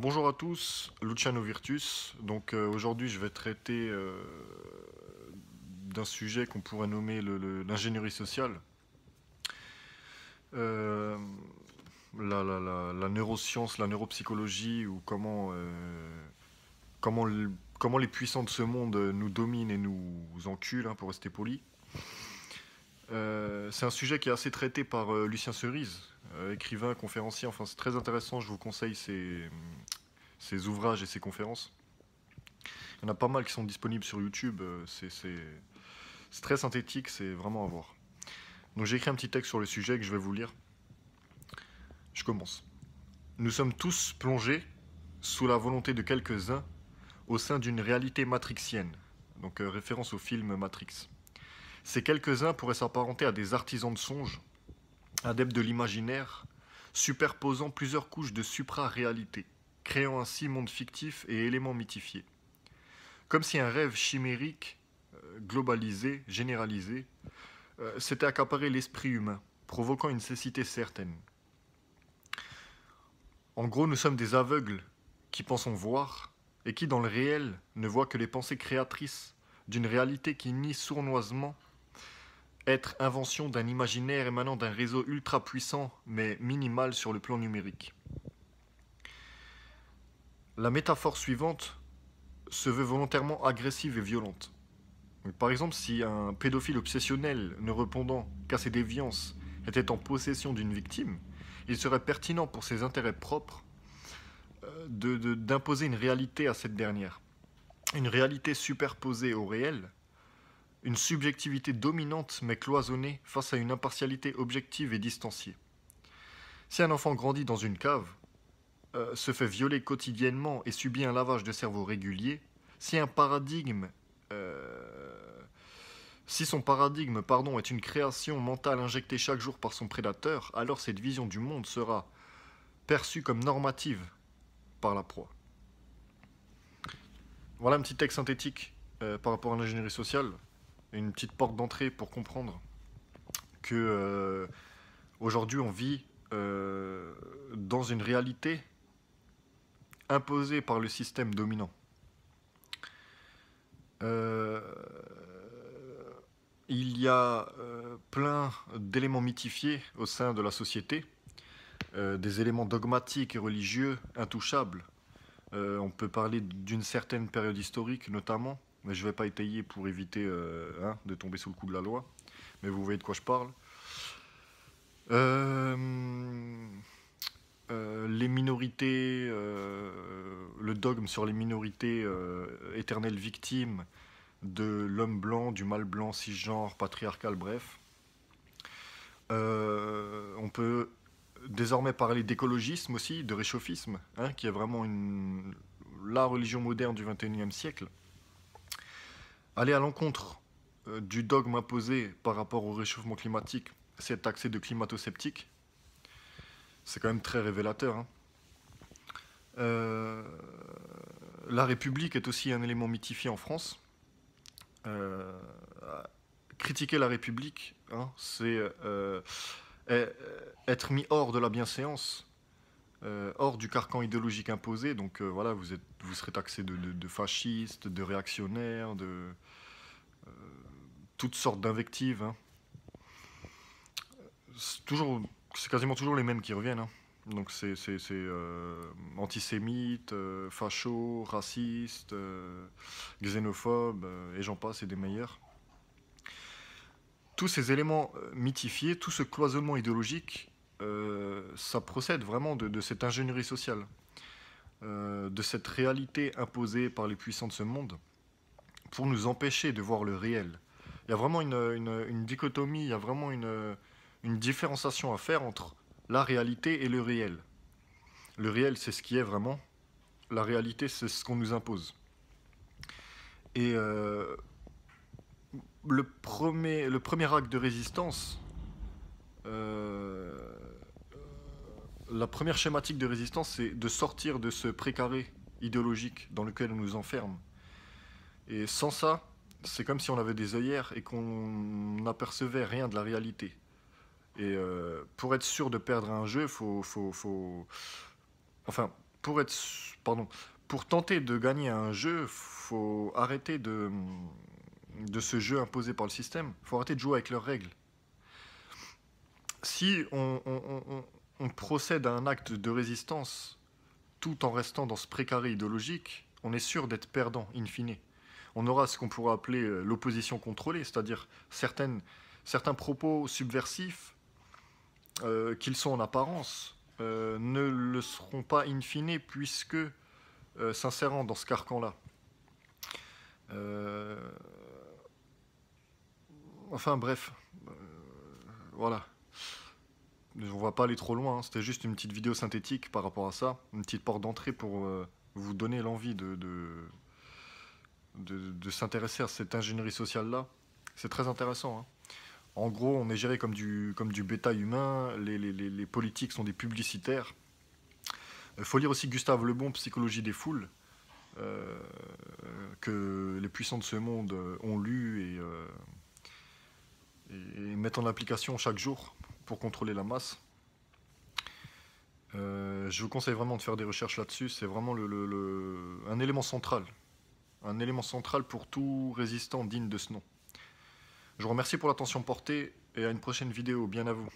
Bonjour à tous, Luciano Virtus. Donc euh, aujourd'hui, je vais traiter euh, d'un sujet qu'on pourrait nommer l'ingénierie sociale. Euh, la, la, neuroscience, la neuropsychologie, ou comment, comment, comment, les puissants de ce monde nous dominent et nous enculent, hein, pour rester polis. C'est un sujet qui est assez traité par Lucien Cerise, euh, écrivain, conférencier, enfin c'est très intéressant, je vous conseille ces ouvrages et ses conférences. Il y en a pas mal qui sont disponibles sur YouTube, euh, c'est très synthétique, c'est vraiment à voir. Donc j'ai écrit un petit texte sur le sujet que je vais vous lire. Je commence. Nous sommes tous plongés, sous la volonté de quelques-uns, au sein d'une réalité matrixienne, donc euh, référence au film Matrix. Ces quelques-uns pourraient s'apparenter à des artisans de songes, adepte de l'imaginaire, superposant plusieurs couches de supra-réalité, créant ainsi monde fictif et éléments mythifiés. Comme si un rêve chimérique, euh, globalisé, généralisé, euh, s'était accaparé l'esprit humain, provoquant une cécité certaine. En gros, nous sommes des aveugles qui pensons voir et qui, dans le réel, ne voient que les pensées créatrices d'une réalité qui nie sournoisement être invention d'un imaginaire émanant d'un réseau ultra puissant mais minimal sur le plan numérique. La métaphore suivante se veut volontairement agressive et violente. Par exemple, si un pédophile obsessionnel ne répondant qu'à ses déviances était en possession d'une victime, il serait pertinent pour ses intérêts propres euh, d'imposer une réalité à cette dernière. Une réalité superposée au réel une subjectivité dominante mais cloisonnée face à une impartialité objective et distanciée. Si un enfant grandit dans une cave, euh, se fait violer quotidiennement et subit un lavage de cerveau régulier, si un paradigme, euh, si son paradigme pardon, est une création mentale injectée chaque jour par son prédateur, alors cette vision du monde sera perçue comme normative par la proie. Voilà un petit texte synthétique euh, par rapport à l'ingénierie sociale une petite porte d'entrée pour comprendre que euh, aujourd'hui on vit euh, dans une réalité imposée par le système dominant. Euh, il y a plein d'éléments mythifiés au sein de la société, des éléments dogmatiques et religieux intouchables. on peut parler d'une certaine période historique notamment, je ne vais pas étayer pour éviter euh, hein, de tomber sous le coup de la loi. Mais vous voyez de quoi je parle. Euh, euh, les minorités, le dogme sur les minorités éternelles victimes de l'homme blanc, du mal blanc, cisgenre, patriarcal, bref. on peut désormais parler d'écologisme aussi, de réchauffisme, hein, qui est vraiment la religion moderne du XXIe siècle aller à l'encontre euh, du dogme imposé par rapport au réchauffement climatique, c'est taxé de climato-sceptique. C'est quand même très révélateur. Hein. Euh, la République est aussi un élément mythifié en France. Euh, critiquer la République, hein, c'est être mis hors de la bienséance euh, hors du carcan idéologique imposé. Donc euh, voilà, vous, serez taxé de, fascistes, de réactionnaires, de euh, toutes sortes d'invectives. Hein. C'est, quasiment toujours les mêmes qui reviennent. Hein. Donc c'est, c'est antisémite, facho, raciste, xénophobe, et j'en passe, et des meilleurs. Tous ces éléments mythifiés, tout ce cloisonnement idéologique euh, ça procède vraiment de, cette ingénierie sociale, euh, de cette réalité imposée par les puissants de ce monde pour nous empêcher de voir le réel. Il y a vraiment une, dichotomie, il y a vraiment une, différenciation à faire entre la réalité et le réel. Le réel, c'est ce qui est vraiment. La réalité, c'est ce qu'on nous impose. Et euh, le, premier, le premier acte de résistance, euh, la première schématique de résistance, c'est de sortir de ce précaré idéologique dans lequel on nous enferme. Et sans ça, c'est comme si on avait des œillères et qu'on n'apercevait rien de la réalité. Et euh, pour être sûr de perdre un jeu, faut, faut, faut... Enfin, pour être... Pardon. Pour tenter de gagner un jeu, faut arrêter de, de ce jeu imposé par le système. faut arrêter de jouer avec leurs règles. Si on, on procède à un acte de résistance tout en restant dans ce précaré idéologique, on est sûr d'être perdant, in fine. On aura ce qu'on pourrait appeler euh, l'opposition contrôlée, c'est-à-dire certains propos subversifs, euh, qu'ils sont en apparence, euh, ne le seront pas in fine puisque s'insérant dans ce carcan-là. Enfin bref, voilà on va pas aller trop loin, hein. c'était juste une petite vidéo synthétique par rapport à ça, une petite porte d'entrée pour euh, vous donner l'envie de, de, s'intéresser à cette ingénierie sociale-là. C'est très intéressant. Hein. En gros, on est géré comme du, comme du bétail humain, les, politiques sont des publicitaires. Il faut lire aussi Gustave Lebon, Psychologie des foules, euh, que les puissants de ce monde euh, ont lu et mettent en application chaque jour pour contrôler la masse. Euh, je vous conseille vraiment de faire des recherches là-dessus. C'est vraiment le, un élément central. Un élément central pour tout résistant digne de ce nom. Je vous remercie pour l'attention portée et à une prochaine vidéo. Bien à vous.